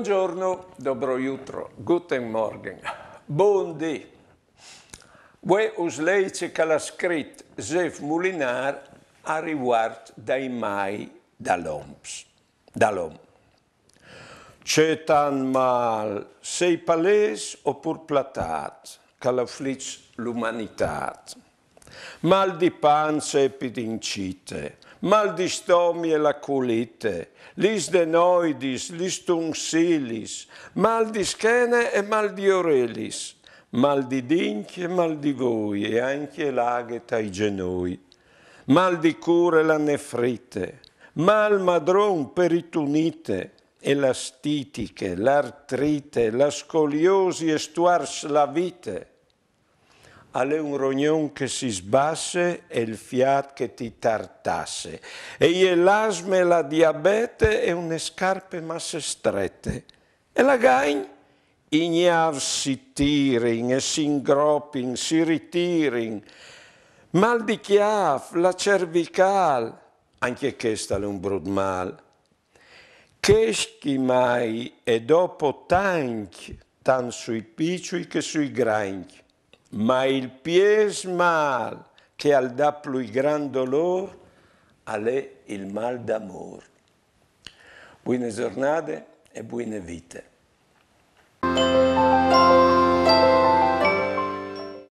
Buongiorno, dobro jutro, guten morgen, bondi. Voi uslejce kalaskrit Zef Moulinar a riguard dai mai dall'Oms. Dall'Om. C'è tan mal, sei palès o pur platat, calaflits l'umanitat. Mal di panza e pidincite, mal di stomi e la culite, lis denoidis, lis tunsilis, mal di schene e mal di orelis, mal di dinchi e mal di voi e anche l'agheta ai genoi, mal di cure la nefrite, mal madron peritunite, e la stitiche, l'artrite, la scoliosi e stuars la vite, alle un rognon che si sbasse e il fiat che ti tartasse. E l'asme, la diabete e une scarpe masse strette. E la gain? Ignav si tirin e si ingropin, si ritirin. Mal di chiaf, la cervical, anche questa è un brud mal. Cheschi mai e dopo tank, tan sui picciui che sui granchi ma il più mal che al dà più gran dolor è il mal d'amor. Buone giornate e buone vite.